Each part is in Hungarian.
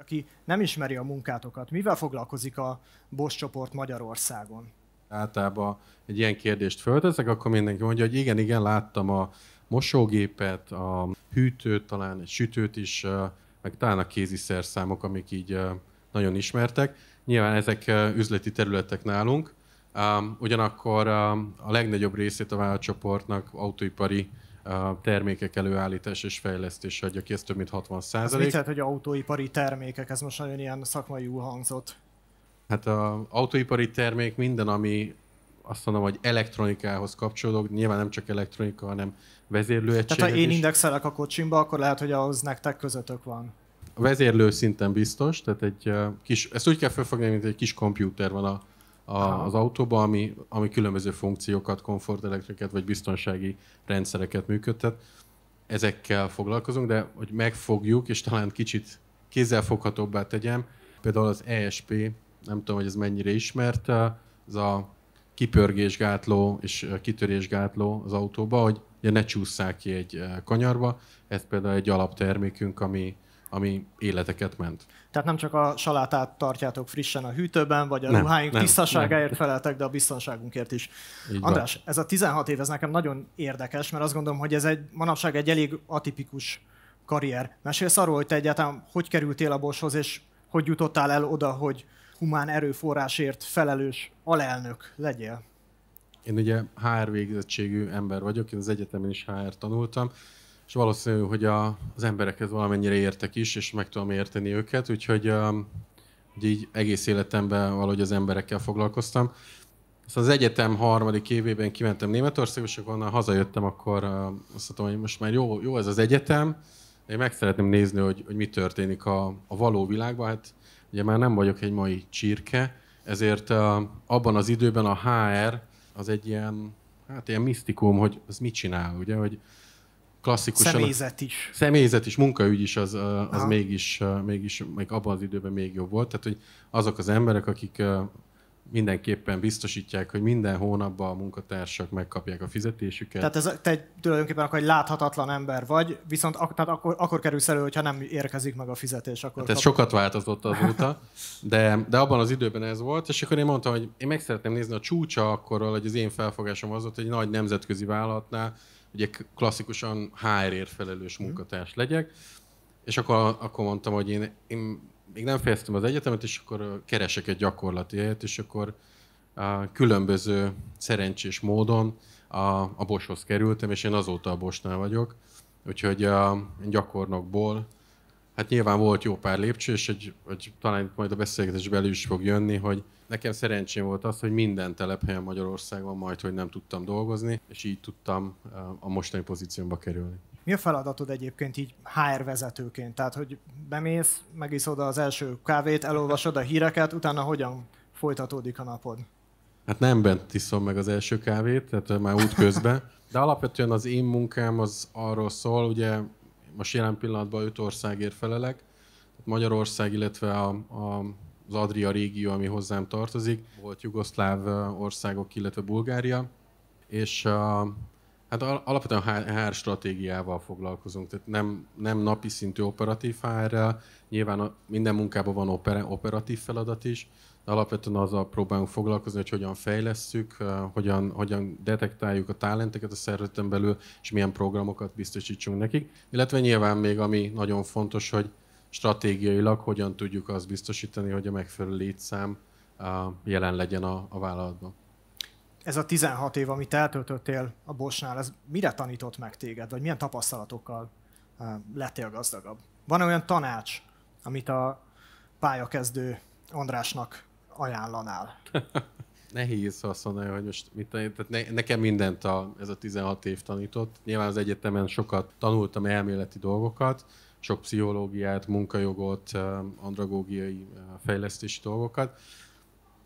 Aki nem ismeri a munkátokat, mivel foglalkozik a BOS csoport Magyarországon? Általában egy ilyen kérdést föltezek, akkor mindenki mondja, hogy igen, igen, láttam a mosógépet, a hűtőt, talán egy sütőt is, meg talán a kéziszerszámok, amik így nagyon ismertek. Nyilván ezek üzleti területek nálunk, ugyanakkor a legnagyobb részét a vállalcsoportnak autóipari termékek előállítása és fejlesztése adja ki, ez több mint 60 százalék. Ez mit hogy autóipari termékek? Ez most nagyon ilyen szakmai hangzott. Hát a autóipari termék minden, ami azt mondom, hogy elektronikához kapcsolódok, nyilván nem csak elektronika, hanem vezérlőegységek Tehát ha én indexelek a kocsimba, akkor lehet, hogy ahhoz nektek közötök van. A vezérlő szinten biztos, tehát egy kis, ezt úgy kell felfogni, mint egy kis kompjúter van a a, az autóba, ami, ami különböző funkciókat, komfortelektriket vagy biztonsági rendszereket működtet. Ezekkel foglalkozunk, de hogy megfogjuk, és talán kicsit kézzelfoghatóbbá tegyem, például az ESP, nem tudom, hogy ez mennyire ismert, az a kipörgésgátló és kitörésgátló az autóba, hogy ne csússzák ki egy kanyarba. Ez például egy alaptermékünk, ami ami életeket ment. Tehát nem csak a salátát tartjátok frissen a hűtőben, vagy a nem, ruháink nem, tisztaságáért nem. feleltek, de a biztonságunkért is. Így András, van. ez a 16 év, ez nekem nagyon érdekes, mert azt gondolom, hogy ez egy manapság egy elég atipikus karrier. Mesélsz arról, hogy te egyáltalán hogy kerültél a Boshoz, és hogy jutottál el oda, hogy humán erőforrásért felelős alelnök legyél? Én ugye HR végzettségű ember vagyok, én az egyetemen is HR tanultam, és valószínű, hogy a, az emberekhez valamennyire értek is, és meg tudom érteni őket, úgyhogy um, így egész életemben valahogy az emberekkel foglalkoztam. Szóval az egyetem harmadik évében kimentem Németországba, és akkor onnan hazajöttem, akkor um, azt mondtam, hogy most már jó, jó ez az egyetem, én meg szeretném nézni, hogy, hogy mi történik a, a való világban. Hát ugye már nem vagyok egy mai csirke, ezért um, abban az időben a HR az egy ilyen, hát ilyen misztikum, hogy az mit csinál, ugye, hogy klasszikusan... Személyzet is. Személyzet is, munkaügy is, az, az mégis, mégis még abban az időben még jobb volt. Tehát, hogy azok az emberek, akik mindenképpen biztosítják, hogy minden hónapban a munkatársak megkapják a fizetésüket. Tehát ez, te tulajdonképpen akkor egy láthatatlan ember vagy, viszont ak- tehát akkor, akkor kerülsz elő, hogyha nem érkezik meg a fizetés. Akkor hát ez kap... sokat változott azóta, de, de abban az időben ez volt, és akkor én mondtam, hogy én meg szeretném nézni a csúcsa akkorról, hogy az én felfogásom az volt, hogy egy nagy nemzetközi vállalatnál ugye klasszikusan HR-ért felelős mhm. munkatárs legyek, és akkor, akkor mondtam, hogy én, én még nem fejeztem az egyetemet, és akkor keresek egy gyakorlati helyet, és akkor a különböző szerencsés módon a, a Boshoz kerültem, és én azóta a Bosnál vagyok. Úgyhogy a gyakornokból, hát nyilván volt jó pár lépcső, és egy, egy, talán majd a beszélgetés belül is fog jönni, hogy, Nekem szerencsém volt az, hogy minden telephelyen Magyarországon majd, hogy nem tudtam dolgozni, és így tudtam eh, a mostani pozíciómba kerülni. Mi a feladatod egyébként így HR vezetőként? Tehát, hogy bemész, megiszod az első kávét, elolvasod a híreket, utána hogyan folytatódik a napod? Hát nem bent iszom meg az első kávét, tehát már útközben. De alapvetően az én munkám az arról szól, ugye most jelen pillanatban öt országért felelek, Magyarország, illetve a, a az Adria régió, ami hozzám tartozik, volt jugoszláv országok, illetve Bulgária, és hát alapvetően HR stratégiával foglalkozunk, tehát nem, nem napi szintű operatív hr nyilván minden munkában van oper operatív feladat is, de alapvetően azzal próbálunk foglalkozni, hogy hogyan fejlesszük, hogyan, hogyan detektáljuk a talenteket a szervezeten belül, és milyen programokat biztosítsunk nekik. Illetve nyilván még ami nagyon fontos, hogy stratégiailag hogyan tudjuk azt biztosítani, hogy a megfelelő létszám jelen legyen a, a vállalatban. Ez a 16 év, amit eltöltöttél a Bosnál, ez mire tanított meg téged, vagy milyen tapasztalatokkal lettél gazdagabb? Van olyan tanács, amit a pályakezdő Andrásnak ajánlanál? Nehéz azt mondani, hogy most mit tanított. Ne, nekem mindent a, ez a 16 év tanított. Nyilván az egyetemen sokat tanultam elméleti dolgokat, sok pszichológiát, munkajogot, andragógiai fejlesztési dolgokat.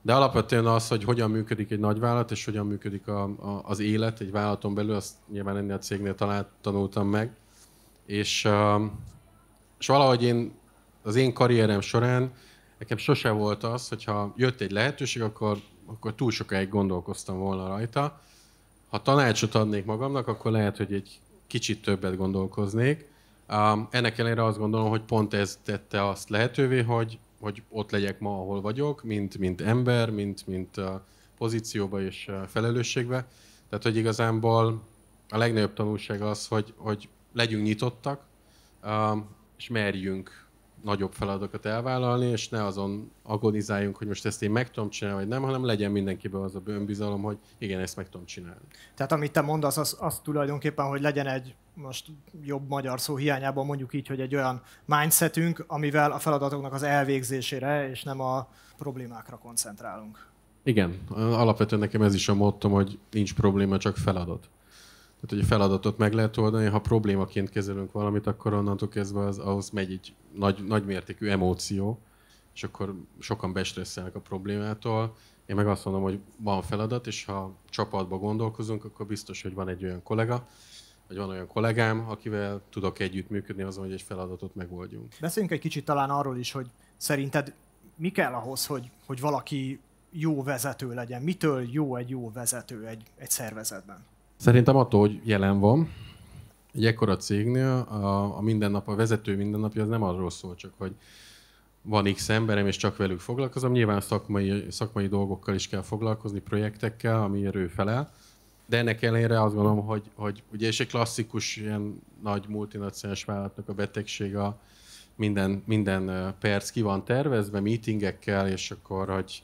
De alapvetően az, hogy hogyan működik egy nagyvállalat, és hogyan működik a, a, az élet egy vállalaton belül, azt nyilván ennél a cégnél talált, tanultam meg. És, és valahogy én az én karrierem során nekem sose volt az, hogyha jött egy lehetőség, akkor, akkor túl sokáig gondolkoztam volna rajta. Ha tanácsot adnék magamnak, akkor lehet, hogy egy kicsit többet gondolkoznék. Um, ennek ellenére azt gondolom, hogy pont ez tette azt lehetővé, hogy, hogy ott legyek ma, ahol vagyok, mint, mint ember, mint, mint uh, pozícióba és uh, felelősségbe. Tehát, hogy igazából a legnagyobb tanulság az, hogy, hogy legyünk nyitottak, um, és merjünk nagyobb feladatokat elvállalni, és ne azon agonizáljunk, hogy most ezt én meg tudom csinálni, vagy nem, hanem legyen mindenkiben az a bőnbizalom, hogy igen, ezt meg tudom csinálni. Tehát amit te mondasz, az, az tulajdonképpen, hogy legyen egy most jobb magyar szó hiányában mondjuk így, hogy egy olyan mindsetünk, amivel a feladatoknak az elvégzésére és nem a problémákra koncentrálunk. Igen, alapvetően nekem ez is a mottom, hogy nincs probléma, csak feladat. Tehát, hogy a feladatot meg lehet oldani, ha problémaként kezelünk valamit, akkor onnantól kezdve az, ahhoz megy egy nagy, mértékű emóció, és akkor sokan bestresszelnek a problémától. Én meg azt mondom, hogy van feladat, és ha csapatba gondolkozunk, akkor biztos, hogy van egy olyan kollega, vagy van olyan kollégám, akivel tudok együttműködni azon, hogy egy feladatot megoldjunk. Beszéljünk egy kicsit talán arról is, hogy szerinted mi kell ahhoz, hogy, hogy valaki jó vezető legyen? Mitől jó egy jó vezető egy, egy szervezetben? Szerintem attól, hogy jelen van. Egy ekkora cégnél a, a, mindennap, a vezető mindennapja az nem arról szól, csak hogy van X emberem, és csak velük foglalkozom. Nyilván szakmai, szakmai dolgokkal is kell foglalkozni, projektekkel, amiért ő felel de ennek ellenére azt gondolom, hogy, hogy ugye és egy klasszikus ilyen nagy multinacionális vállalatnak a betegség a minden, minden perc ki van tervezve, meetingekkel, és akkor, hogy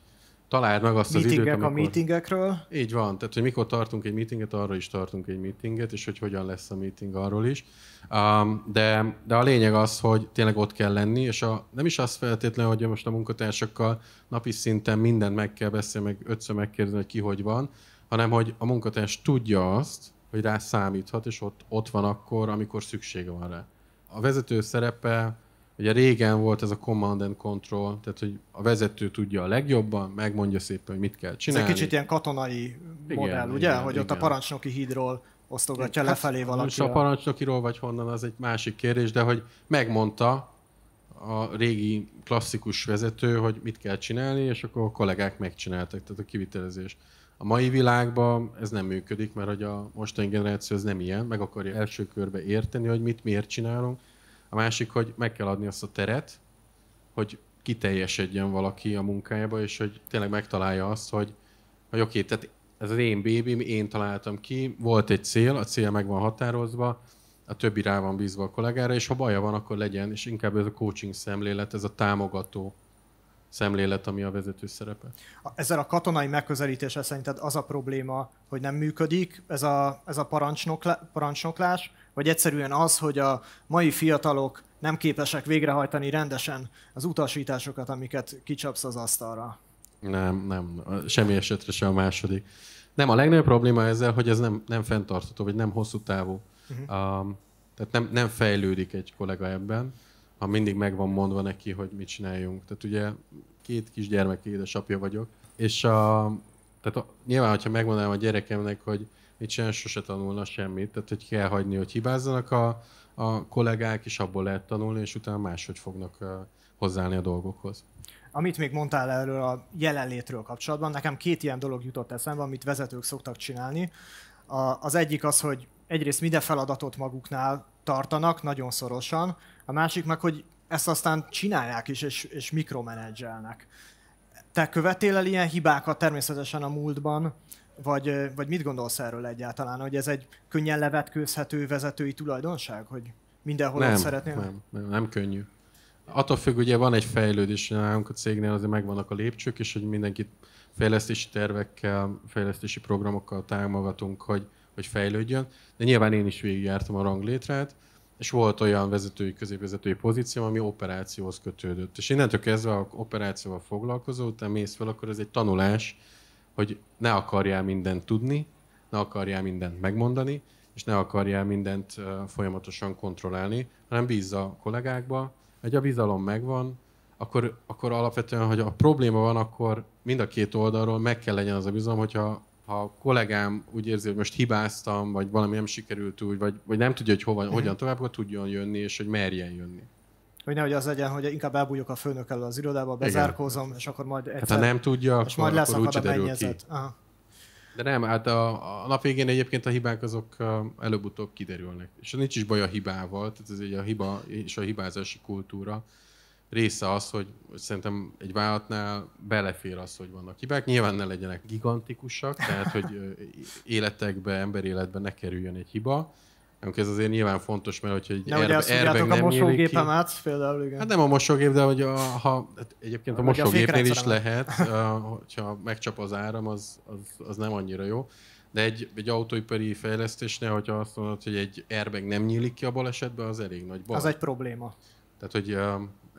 találd meg azt Meetingek az időt, amikor... a meetingekről? Így van, tehát hogy mikor tartunk egy meetinget, arról is tartunk egy meetinget, és hogy hogyan lesz a meeting, arról is. Um, de, de a lényeg az, hogy tényleg ott kell lenni, és a, nem is az feltétlenül, hogy most a munkatársakkal napi szinten mindent meg kell beszélni, meg ötször megkérdezni, hogy ki hogy van, hanem hogy a munkatárs tudja azt, hogy rá számíthat, és ott, ott van akkor, amikor szüksége van rá. A vezető szerepe, ugye régen volt ez a command and control, tehát hogy a vezető tudja a legjobban, megmondja szépen, hogy mit kell csinálni. Ez egy kicsit ilyen katonai igen, modell, ugye? Igen, hogy igen. ott a parancsnoki hídról osztogatja hát, lefelé valaki. Most a parancsnokiról vagy honnan, az egy másik kérdés, de hogy megmondta a régi klasszikus vezető, hogy mit kell csinálni, és akkor a kollégák megcsináltak, tehát a kivitelezés. A mai világban ez nem működik, mert hogy a mostani generáció ez nem ilyen, meg akarja első körbe érteni, hogy mit miért csinálunk. A másik, hogy meg kell adni azt a teret, hogy kiteljesedjen valaki a munkájába, és hogy tényleg megtalálja azt, hogy, hogy oké, okay, tehát ez az én bébim, én találtam ki, volt egy cél, a cél meg van határozva, a többi rá van bízva a kollégára, és ha baja van, akkor legyen, és inkább ez a coaching szemlélet, ez a támogató szemlélet, ami a vezető szerepe. Ezzel a katonai megközelítéssel szerinted az a probléma, hogy nem működik ez a, ez a parancsnokla, parancsnoklás, vagy egyszerűen az, hogy a mai fiatalok nem képesek végrehajtani rendesen az utasításokat, amiket kicsapsz az asztalra? Nem, nem, semmi esetre sem a második. Nem, a legnagyobb probléma ezzel, hogy ez nem, nem fenntartható, vagy nem hosszú távú. Uh-huh. Um, tehát nem, nem fejlődik egy kollega ebben ha mindig meg van mondva neki, hogy mit csináljunk. Tehát ugye két kis gyermek édesapja vagyok, és a, tehát a, nyilván, hogyha megmondanám a gyerekemnek, hogy mit csinál, sose tanulna semmit, tehát hogy kell hagyni, hogy hibázzanak a, a kollégák, és abból lehet tanulni, és utána máshogy fognak hozzáállni a dolgokhoz. Amit még mondtál erről a jelenlétről kapcsolatban, nekem két ilyen dolog jutott eszembe, amit vezetők szoktak csinálni. A, az egyik az, hogy egyrészt minden feladatot maguknál tartanak nagyon szorosan, a másik meg, hogy ezt aztán csinálják is, és, és mikromenedzselnek. Te követél el ilyen hibákat természetesen a múltban, vagy, vagy mit gondolsz erről egyáltalán, hogy ez egy könnyen levetkőzhető vezetői tulajdonság, hogy mindenhol nem, szeretnél? Nem, nem, nem könnyű. Attól függ, ugye van egy fejlődés nálunk a cégnél, azért megvannak a lépcsők, és hogy mindenkit fejlesztési tervekkel, fejlesztési programokkal támogatunk, hogy, hogy fejlődjön. De nyilván én is végigjártam a ranglétrát, és volt olyan vezetői, középvezetői pozícióm, ami operációhoz kötődött. És innentől kezdve, a operációval foglalkozó, utána mész fel, akkor ez egy tanulás, hogy ne akarjál mindent tudni, ne akarjál mindent megmondani, és ne akarjál mindent folyamatosan kontrollálni, hanem bízz a kollégákba, egy a bizalom megvan, akkor, akkor alapvetően, hogy a probléma van, akkor mind a két oldalról meg kell legyen az a bizalom, hogyha ha a kollégám úgy érzi, hogy most hibáztam, vagy valami nem sikerült úgy, vagy, vagy nem tudja, hogy hova, mhm. hogyan tovább, akkor tudjon jönni, és hogy merjen jönni. Hogy nehogy az legyen, hogy inkább elbújok a főnök elől az irodába, bezárkózom, Igen. és akkor majd egyszer... Hát ha nem tudja, és akkor, majd akkor úgy derül ki. Aha. De nem, hát a, a nap végén egyébként a hibák azok előbb-utóbb kiderülnek. És nincs is baj a hibával, tehát ez egy a hiba és a hibázási kultúra része az, hogy, szerintem egy vállalatnál belefér az, hogy vannak hibák. Nyilván ne legyenek gigantikusak, tehát hogy életekbe, emberéletbe ne kerüljön egy hiba. Ez azért nyilván fontos, mert hogy egy erbe, airbag nem a mosógépen át, például, igen. Hát nem a mosógép, de hogy a, ha, hát egyébként a, a mosógépnél is lehet, hogyha megcsap az áram, az, az, az nem annyira jó. De egy, egy autóipari fejlesztésnél, hogyha azt mondod, hogy egy airbag nem nyílik ki a balesetben, az elég nagy baj. Az egy probléma. Tehát, hogy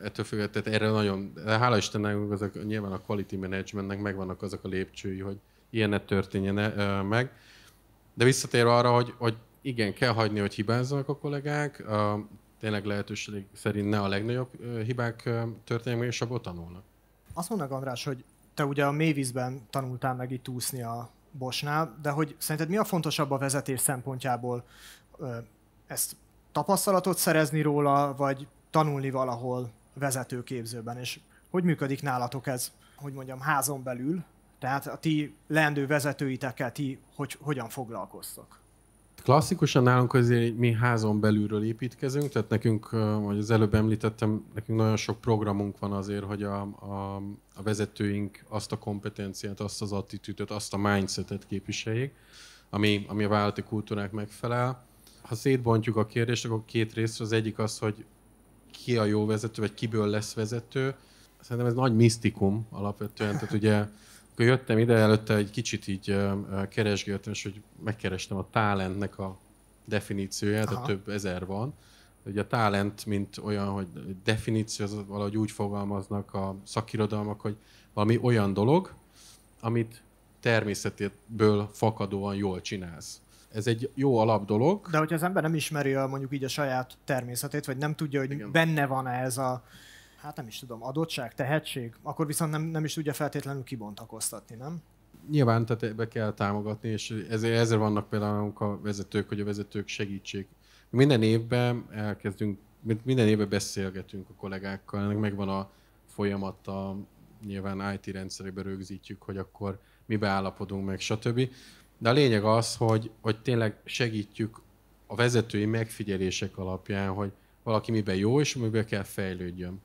ettől függ, tehát erre nagyon, hála Istennek, azok, nyilván a quality managementnek megvannak azok a lépcsői, hogy ilyen történjen -e, meg. De visszatérve arra, hogy, hogy igen, kell hagyni, hogy hibázzanak a kollégák, a, tényleg lehetőség szerint ne a legnagyobb hibák történjenek, és abból tanulnak. Azt mondanak, András, hogy te ugye a mélyvízben tanultál meg itt úszni a Bosnál, de hogy szerinted mi a fontosabb a vezetés szempontjából? Ezt tapasztalatot szerezni róla, vagy tanulni valahol vezetőképzőben, és hogy működik nálatok ez, hogy mondjam, házon belül, tehát a ti leendő vezetőitekkel ti hogy, hogyan foglalkoztok? Klasszikusan nálunk azért mi házon belülről építkezünk, tehát nekünk, vagy az előbb említettem, nekünk nagyon sok programunk van azért, hogy a, a, a vezetőink azt a kompetenciát, azt az attitűdöt, azt a mindsetet képviseljék, ami, ami a vállalati kultúrák megfelel. Ha szétbontjuk a kérdést, akkor két részre. Az egyik az, hogy ki a jó vezető, vagy kiből lesz vezető. Szerintem ez nagy misztikum alapvetően. Tehát ugye, akkor jöttem ide, előtte egy kicsit így keresgéltem, és hogy megkerestem a talentnek a definícióját, tehát több ezer van. Ugye a talent, mint olyan, hogy definíció, az valahogy úgy fogalmaznak a szakirodalmak, hogy valami olyan dolog, amit természetéből fakadóan jól csinálsz ez egy jó dolog. De hogyha az ember nem ismeri a, mondjuk így a saját természetét, vagy nem tudja, hogy Igen. benne van -e ez a, hát nem is tudom, adottság, tehetség, akkor viszont nem, nem is tudja feltétlenül kibontakoztatni, nem? Nyilván, tehát be kell támogatni, és ezért, ezért vannak például a vezetők, hogy a vezetők segítsék. Minden évben elkezdünk, minden évben beszélgetünk a kollégákkal, ennek megvan a folyamata, nyilván IT rendszerébe rögzítjük, hogy akkor mibe állapodunk meg, stb. De a lényeg az, hogy, hogy tényleg segítjük a vezetői megfigyelések alapján, hogy valaki miben jó, és miben kell fejlődjön.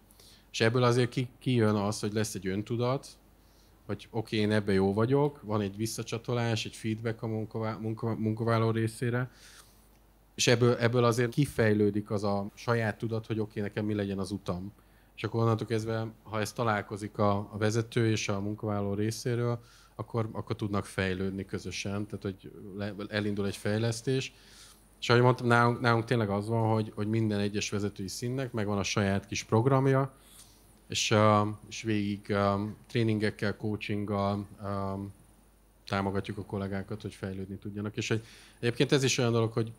És ebből azért ki, kijön az, hogy lesz egy öntudat, hogy oké, okay, én ebbe jó vagyok, van egy visszacsatolás, egy feedback a munkavá, munka, munkavállaló részére, és ebből, ebből azért kifejlődik az a saját tudat, hogy oké, okay, nekem mi legyen az utam. És akkor onnantól kezdve, ha ez találkozik a, a vezető és a munkavállaló részéről, akkor, akkor tudnak fejlődni közösen, tehát hogy elindul egy fejlesztés. És ahogy mondtam, nálunk, nálunk tényleg az van, hogy, hogy minden egyes vezetői színnek megvan a saját kis programja, és, és végig tréningekkel, coachinggal támogatjuk a kollégákat, hogy fejlődni tudjanak. És egy, egyébként ez is olyan dolog, hogy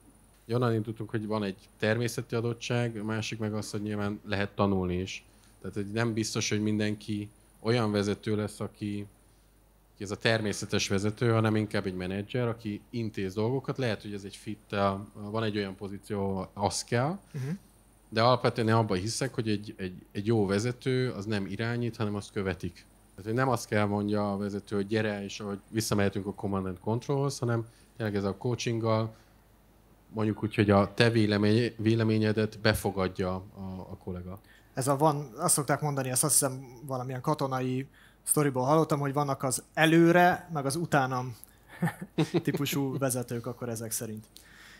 onnan indultunk, hogy van egy természeti adottság, a másik meg az, hogy nyilván lehet tanulni is. Tehát hogy nem biztos, hogy mindenki olyan vezető lesz, aki, aki ez a természetes vezető, hanem inkább egy menedzser, aki intéz dolgokat. Lehet, hogy ez egy fit, van egy olyan pozíció, az kell, uh-huh. de alapvetően abban hiszek, hogy egy, egy, egy jó vezető az nem irányít, hanem azt követik. Tehát nem azt kell mondja a vezető, hogy gyere, és ahogy visszamehetünk a Command and Controlhoz, hanem tényleg ez a coachinggal, mondjuk úgy, hogy a te vélemény, véleményedet befogadja a, a kollega. Ez a van, azt szokták mondani, azt hiszem valamilyen katonai sztoriból hallottam, hogy vannak az előre, meg az utánam típusú vezetők akkor ezek szerint.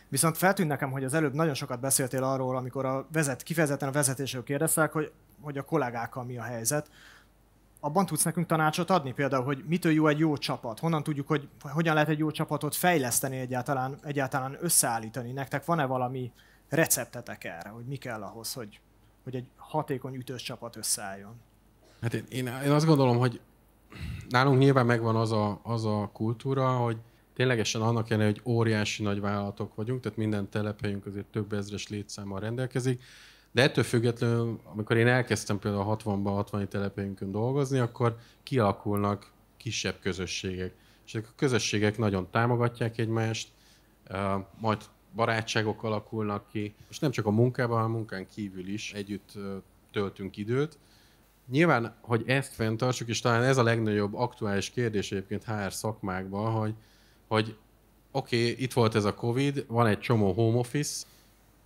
Viszont feltűnt nekem, hogy az előbb nagyon sokat beszéltél arról, amikor a vezet, kifejezetten a vezetésről kérdeztek, hogy, hogy a kollégákkal mi a helyzet. Abban tudsz nekünk tanácsot adni például, hogy mitől jó egy jó csapat? Honnan tudjuk, hogy hogyan lehet egy jó csapatot fejleszteni egyáltalán, egyáltalán összeállítani? Nektek van-e valami receptetek erre, hogy mi kell ahhoz, hogy, hogy egy hatékony ütős csapat összeálljon? Hát én, én, én azt gondolom, hogy nálunk nyilván megvan az a, az a kultúra, hogy ténylegesen annak jelenti, hogy óriási nagy vállalatok vagyunk, tehát minden telephelyünk azért több ezres létszámmal rendelkezik, de ettől függetlenül, amikor én elkezdtem például a 60-ban, 60 telephelyünkön dolgozni, akkor kialakulnak kisebb közösségek. És ezek a közösségek nagyon támogatják egymást, majd barátságok alakulnak ki, és nem csak a munkában, hanem a munkán kívül is együtt töltünk időt, nyilván, hogy ezt fenntartsuk, és talán ez a legnagyobb aktuális kérdés egyébként HR szakmákban, hogy, hogy oké, okay, itt volt ez a Covid, van egy csomó home office,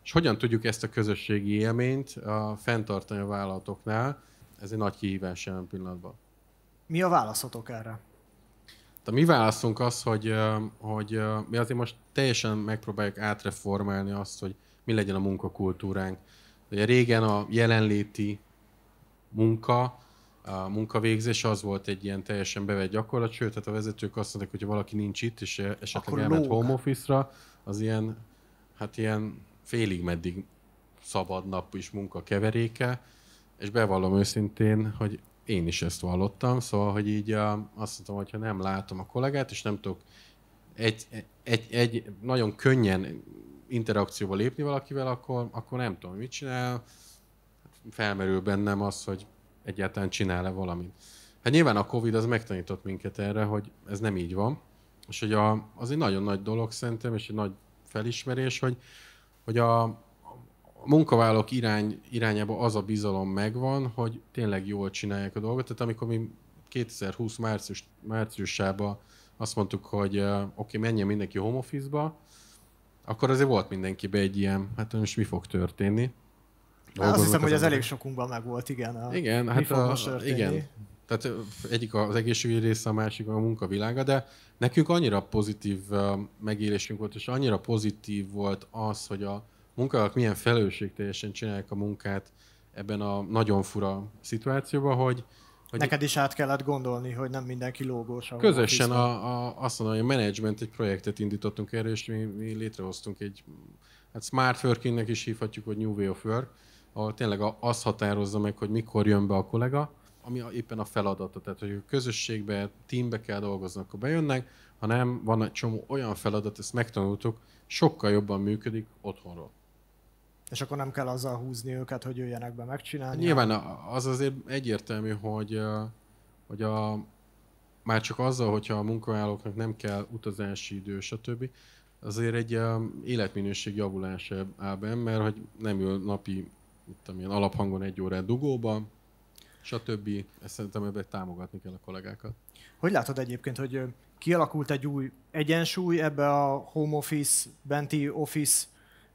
és hogyan tudjuk ezt a közösségi élményt a, fenntartani a vállalatoknál? Ez egy nagy kihívás jelen pillanatban. Mi a válaszotok erre? Hát a mi válaszunk az, hogy, hogy mi azért most teljesen megpróbáljuk átreformálni azt, hogy mi legyen a munkakultúránk. Ugye régen a jelenléti munka, a munkavégzés az volt egy ilyen teljesen bevett gyakorlat, sőt, tehát a vezetők azt mondták, hogy ha valaki nincs itt, és e- esetleg Akkor elment lóg. home office-ra, az ilyen, hát ilyen félig meddig szabad nap is munka keveréke, és bevallom őszintén, hogy én is ezt vallottam, szóval, hogy így azt mondtam, hogy ha nem látom a kollégát, és nem tudok egy, egy, egy nagyon könnyen interakcióba lépni valakivel, akkor, akkor nem tudom, mit csinál, felmerül bennem az, hogy egyáltalán csinál-e valamit. Hát nyilván a Covid az megtanított minket erre, hogy ez nem így van, és hogy a, az egy nagyon nagy dolog szerintem, és egy nagy felismerés, hogy, hogy a, a munkavállalók irány, irányába az a bizalom megvan, hogy tényleg jól csinálják a dolgot. Tehát amikor mi 2020 március, márciusában azt mondtuk, hogy oké, okay, menjen mindenki home office-ba, akkor azért volt mindenkibe egy ilyen, hát most mi fog történni. Dolgoznak azt hiszem, az hogy az elég sokunkban meg volt, igen. A, igen, hát a, igen. Tehát egyik az egészségügyi része, a másik a munkavilága, de nekünk annyira pozitív megélésünk volt, és annyira pozitív volt az, hogy a munkavállalók milyen felelősségteljesen csinálják a munkát ebben a nagyon fura szituációban, hogy, hogy Neked is át kellett gondolni, hogy nem mindenki lógós. Közösen a, a, azt mondom, hogy a management egy projektet indítottunk erre, és mi, mi létrehoztunk egy, hát smart workingnek is hívhatjuk, hogy new way of work, ahol tényleg az határozza meg, hogy mikor jön be a kollega, ami éppen a feladata. Tehát, hogy a közösségbe, teambe kell dolgoznak, akkor bejönnek, ha nem, van egy csomó olyan feladat, ezt megtanultuk, sokkal jobban működik otthonról. És akkor nem kell azzal húzni őket, hogy jöjjenek be megcsinálni? Nyilván az azért egyértelmű, hogy, hogy a, már csak azzal, hogyha a munkavállalóknak nem kell utazási idő, stb., azért egy életminőség áll ebben, mert hogy nem ül napi tudom, ilyen alaphangon egy órát dugóba, stb. Ezt szerintem ebben támogatni kell a kollégákat. Hogy látod egyébként, hogy kialakult egy új egyensúly ebbe a home office, benti office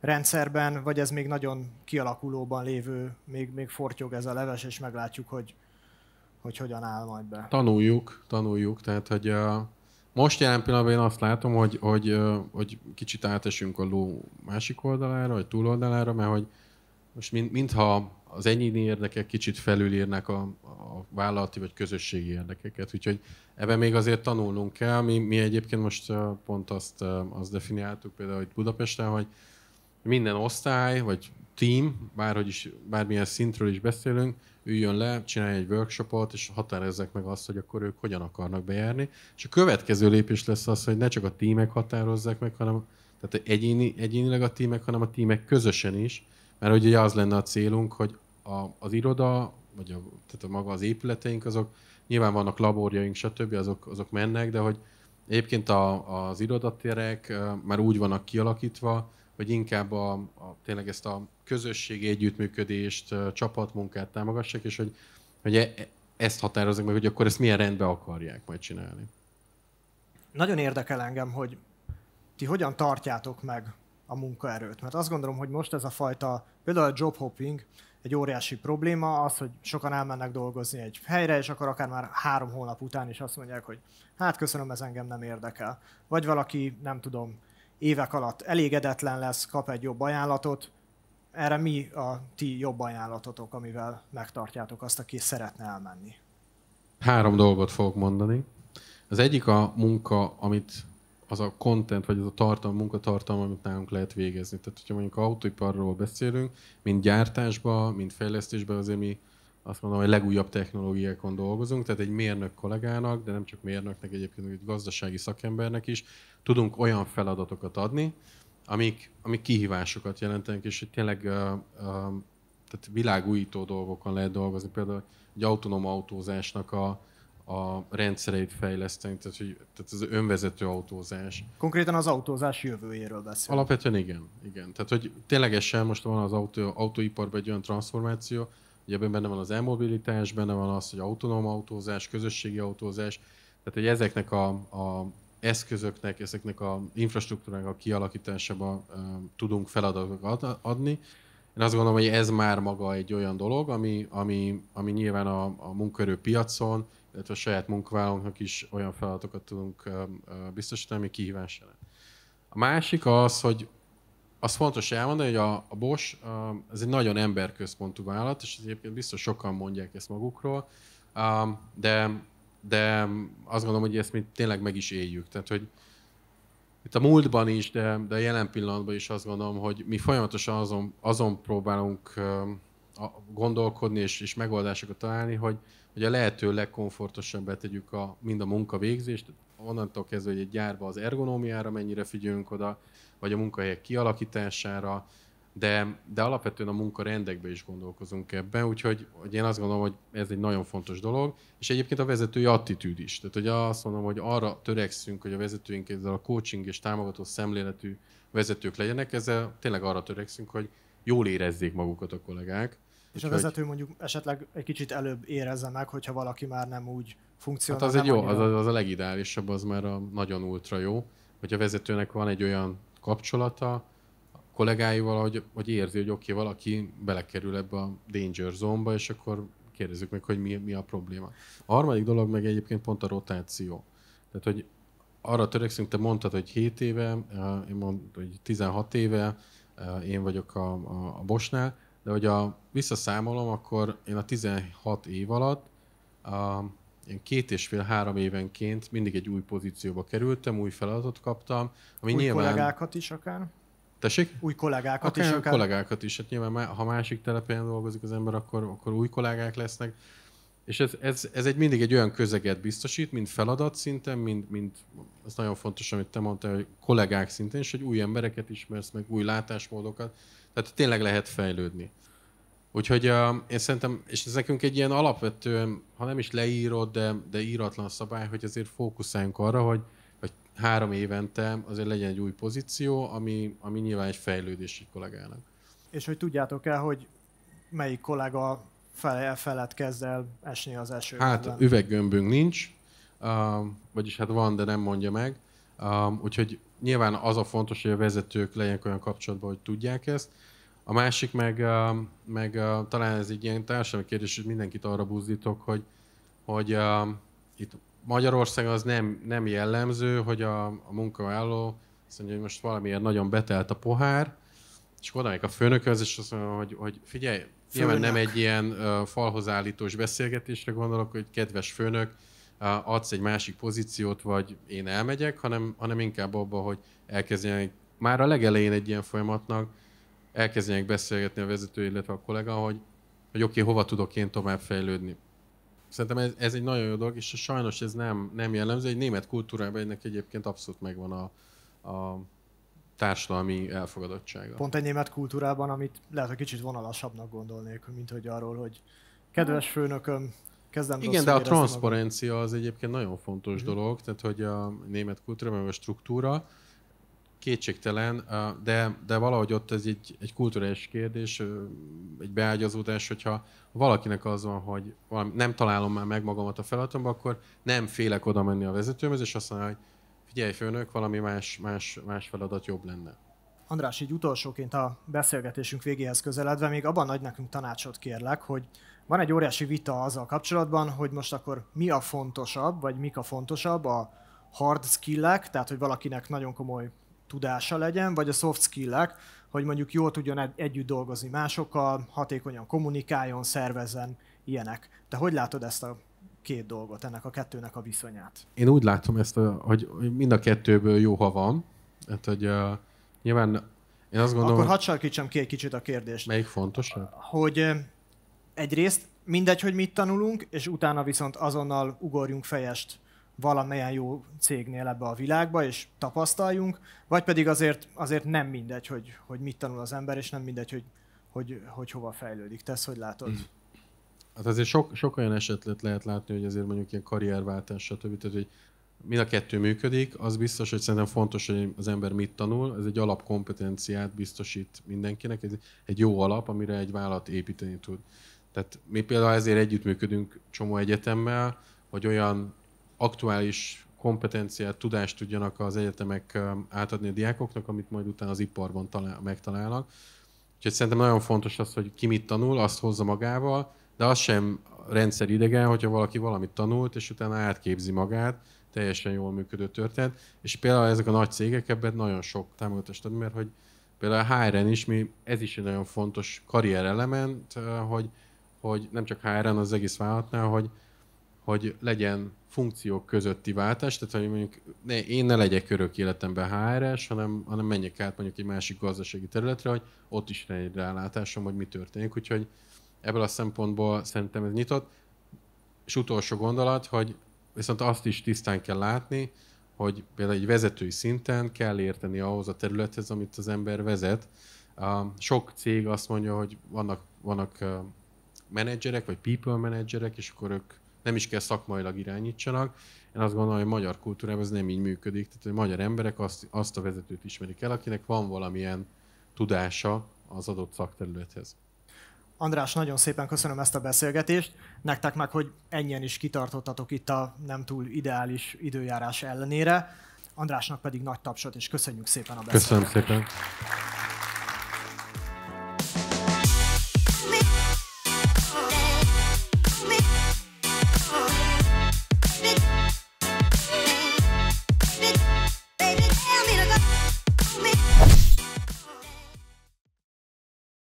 rendszerben, vagy ez még nagyon kialakulóban lévő, még, még fortyog ez a leves, és meglátjuk, hogy, hogy hogyan áll majd be. Tanuljuk, tanuljuk, tehát hogy a, most jelen pillanatban én azt látom, hogy, hogy, hogy kicsit átesünk a ló másik oldalára, vagy túloldalára, mert hogy most mint, mintha az enyéni érdekek kicsit felülírnak a, a vállalati vagy közösségi érdekeket. Úgyhogy ebben még azért tanulnunk kell. Mi, mi egyébként most pont azt, azt definiáltuk például itt Budapesten, hogy minden osztály vagy team, bárhogy is, bármilyen szintről is beszélünk, üljön le, csinálj egy workshopot, és határozzák meg azt, hogy akkor ők hogyan akarnak bejárni. És a következő lépés lesz az, hogy ne csak a tímek határozzák meg, hanem tehát egyéni, egyénileg a tímek, hanem a tímek közösen is, mert hogy ugye az lenne a célunk, hogy a, az iroda, vagy a, tehát a maga az épületeink, azok nyilván vannak laborjaink, stb., azok, azok mennek, de hogy egyébként a, az irodatérek már úgy vannak kialakítva, hogy inkább a, a, tényleg ezt a közösségi együttműködést, csapatmunkát támogassák, és hogy, hogy e, e, ezt határozzák meg, hogy akkor ezt milyen rendbe akarják majd csinálni. Nagyon érdekel engem, hogy ti hogyan tartjátok meg a munkaerőt. Mert azt gondolom, hogy most ez a fajta, például a job hopping egy óriási probléma, az, hogy sokan elmennek dolgozni egy helyre, és akkor akár már három hónap után is azt mondják, hogy hát köszönöm, ez engem nem érdekel. Vagy valaki, nem tudom, évek alatt elégedetlen lesz, kap egy jobb ajánlatot, erre mi a ti jobb ajánlatotok, amivel megtartjátok azt, aki szeretne elmenni? Három dolgot fogok mondani. Az egyik a munka, amit az a content, vagy az a tartalom, munkatartalma, amit nálunk lehet végezni. Tehát, hogyha mondjuk autóiparról beszélünk, mint gyártásba, mint fejlesztésbe, azért mi azt mondom, hogy legújabb technológiákon dolgozunk, tehát egy mérnök kollégának, de nem csak mérnöknek, egyébként egy gazdasági szakembernek is tudunk olyan feladatokat adni, amik, amik kihívásokat jelentenek, és hogy tényleg uh, uh, tehát világújító dolgokon lehet dolgozni. Például egy autonóm autózásnak a, a rendszereit fejleszteni, tehát, hogy, tehát az önvezető autózás. Konkrétan az autózás jövőjéről beszél. Alapvetően igen, igen. Tehát, hogy ténylegesen most van az autó, autóiparban egy olyan transformáció, hogy ebben benne van az elmobilitás, benne van az, hogy autonóm autózás, közösségi autózás, tehát hogy ezeknek a, a eszközöknek, ezeknek a infrastruktúrának a kialakításába tudunk feladatokat adni, én azt gondolom, hogy ez már maga egy olyan dolog, ami, ami, ami nyilván a, a piacon, illetve a saját munkavállalónknak is olyan feladatokat tudunk biztosítani, ami kihívás jelent. A másik az, hogy az fontos elmondani, hogy a, a Bosch ez egy nagyon emberközpontú vállalat, és egyébként biztos sokan mondják ezt magukról, de, de azt gondolom, hogy ezt mi tényleg meg is éljük. Tehát, hogy itt a múltban is, de, de jelen pillanatban is azt gondolom, hogy mi folyamatosan azon, azon próbálunk gondolkodni és, és megoldásokat találni, hogy, hogy a lehető legkomfortosabbá tegyük a, mind a munkavégzést, onnantól kezdve, hogy egy gyárba az ergonómiára mennyire figyelünk oda, vagy a munkahelyek kialakítására, de, de alapvetően a munkarendekbe is gondolkozunk ebben, úgyhogy hogy én azt gondolom, hogy ez egy nagyon fontos dolog, és egyébként a vezetői attitűd is. Tehát hogy azt mondom, hogy arra törekszünk, hogy a vezetőink ezzel a coaching és támogató szemléletű vezetők legyenek, ezzel tényleg arra törekszünk, hogy jól érezzék magukat a kollégák. És a vezető hogy... mondjuk esetleg egy kicsit előbb érezze meg, hogyha valaki már nem úgy funkcionál. Hát az egy jó, az, az a legideálisabb, az már a nagyon ultra jó, hogy a vezetőnek van egy olyan kapcsolata, kollégáival, hogy, hogy érzi, hogy oké, okay, valaki belekerül ebbe a danger zone-ba, és akkor kérdezzük meg, hogy mi, mi a probléma. A harmadik dolog meg egyébként pont a rotáció. Tehát, hogy arra törekszünk, te mondtad, hogy 7 éve, eh, én mondtam, hogy 16 éve eh, én vagyok a, a, a Bosnál, de hogy a visszaszámolom, akkor én a 16 év alatt a, én két és fél, három évenként mindig egy új pozícióba kerültem, új feladatot kaptam. Ami új nyilván, kollégákat is akár? Tessék? Új kollégákat Akár hát is. Akár kollégákat is. Hát nyilván, ha másik telepen dolgozik az ember, akkor, akkor új kollégák lesznek. És ez, ez, ez egy mindig egy olyan közeget biztosít, mint feladat szinten, mint, mint az nagyon fontos, amit te mondtál, hogy kollégák szinten, és hogy új embereket ismersz, meg új látásmódokat. Tehát tényleg lehet fejlődni. Úgyhogy uh, én szerintem, és ez nekünk egy ilyen alapvető, ha nem is leírod, de, de íratlan szabály, hogy azért fókuszáljunk arra, hogy három évente azért legyen egy új pozíció, ami, ami nyilván egy fejlődési kollégának. És hogy tudjátok el, hogy melyik kollega fel, felett kezd el esni az eső? Hát üveggömbünk nincs, uh, vagyis hát van, de nem mondja meg. Um, úgyhogy nyilván az a fontos, hogy a vezetők legyenek olyan kapcsolatban, hogy tudják ezt. A másik meg, um, meg uh, talán ez egy ilyen társadalmi kérdés, hogy mindenkit arra buzdítok, hogy, hogy um, itt Magyarország az nem, nem jellemző, hogy a, a munkavállaló azt mondja, hogy most valamiért nagyon betelt a pohár, és akkor a főnökhöz, és azt mondja, hogy, hogy figyelj, nyilván nem egy ilyen uh, állítós beszélgetésre gondolok, hogy kedves főnök, uh, adsz egy másik pozíciót, vagy én elmegyek, hanem, hanem inkább abba, hogy elkezdjenek már a legelején egy ilyen folyamatnak elkezdjenek beszélgetni a vezető, illetve a kollega, hogy, hogy oké, okay, hova tudok én tovább fejlődni. Szerintem ez, ez egy nagyon jó dolog, és sajnos ez nem, nem jellemző. Egy német kultúrában ennek egyébként abszolút megvan a, a társadalmi elfogadottsága. Pont egy német kultúrában, amit lehet, hogy kicsit vonalasabbnak gondolnék, mint hogy arról, hogy kedves főnököm, kezdem Igen, de a transzparencia magam. az egyébként nagyon fontos uh-huh. dolog, tehát hogy a német kultúrában, a struktúra, Kétségtelen, de, de valahogy ott ez egy, egy kulturális kérdés, egy beágyazódás, hogyha valakinek az van, hogy valami, nem találom már meg magamat a feladatomban, akkor nem félek oda menni a vezetőmhez, és azt mondja, hogy figyelj főnök, valami más, más, más feladat jobb lenne. András, így utolsóként a beszélgetésünk végéhez közeledve, még abban nagy nekünk tanácsot kérlek, hogy van egy óriási vita azzal kapcsolatban, hogy most akkor mi a fontosabb, vagy mik a fontosabb, a hard skillek, tehát hogy valakinek nagyon komoly tudása legyen, vagy a soft skill-ek, hogy mondjuk jól tudjon együtt dolgozni másokkal, hatékonyan kommunikáljon, szervezzen, ilyenek. Te hogy látod ezt a két dolgot, ennek a kettőnek a viszonyát? Én úgy látom ezt, hogy mind a kettőből jó, ha van. Hát, hogy uh, nyilván én azt gondolom... Akkor hadd sarkítsam ki egy kicsit a kérdést. Melyik fontosabb? Hogy egyrészt mindegy, hogy mit tanulunk, és utána viszont azonnal ugorjunk fejest valamilyen jó cégnél ebbe a világba, és tapasztaljunk, vagy pedig azért, azért nem mindegy, hogy, hogy mit tanul az ember, és nem mindegy, hogy, hogy, hogy hova fejlődik. Tesz, hogy látod? Hmm. Hát azért sok, sok olyan esetlet lehet látni, hogy azért mondjuk ilyen karrierváltás, stb. Tehát, hogy mind a kettő működik, az biztos, hogy szerintem fontos, hogy az ember mit tanul, ez egy alapkompetenciát biztosít mindenkinek, ez egy jó alap, amire egy vállalat építeni tud. Tehát mi például ezért együttműködünk csomó egyetemmel, vagy olyan aktuális kompetenciát, tudást tudjanak az egyetemek um, átadni a diákoknak, amit majd utána az iparban talál, megtalálnak. Úgyhogy szerintem nagyon fontos az, hogy ki mit tanul, azt hozza magával, de az sem rendszer idegen, hogyha valaki valamit tanult, és utána átképzi magát, teljesen jól működő történet. És például ezek a nagy cégek ebben nagyon sok támogatást ad, mert hogy például a hr is, mi, ez is egy nagyon fontos karrier element, uh, hogy, hogy nem csak HR-en, az egész vállalatnál, hogy, hogy legyen funkciók közötti váltás, tehát hogy mondjuk ne, én ne legyek örök életemben HR-es, hanem, hanem menjek át mondjuk egy másik gazdasági területre, hogy ott is legyen rálátásom, hogy mi történik, úgyhogy ebből a szempontból szerintem ez nyitott. És utolsó gondolat, hogy viszont azt is tisztán kell látni, hogy például egy vezetői szinten kell érteni ahhoz a területhez, amit az ember vezet. Sok cég azt mondja, hogy vannak, vannak menedzserek, vagy people menedzserek, és akkor ők nem is kell szakmailag irányítsanak. Én azt gondolom, hogy a magyar kultúrában ez nem így működik. Tehát, hogy a magyar emberek azt, azt a vezetőt ismerik el, akinek van valamilyen tudása az adott szakterülethez. András, nagyon szépen köszönöm ezt a beszélgetést. Nektek meg, hogy ennyien is kitartottatok itt a nem túl ideális időjárás ellenére. Andrásnak pedig nagy tapsot, és köszönjük szépen a beszélgetést. Köszönöm szépen.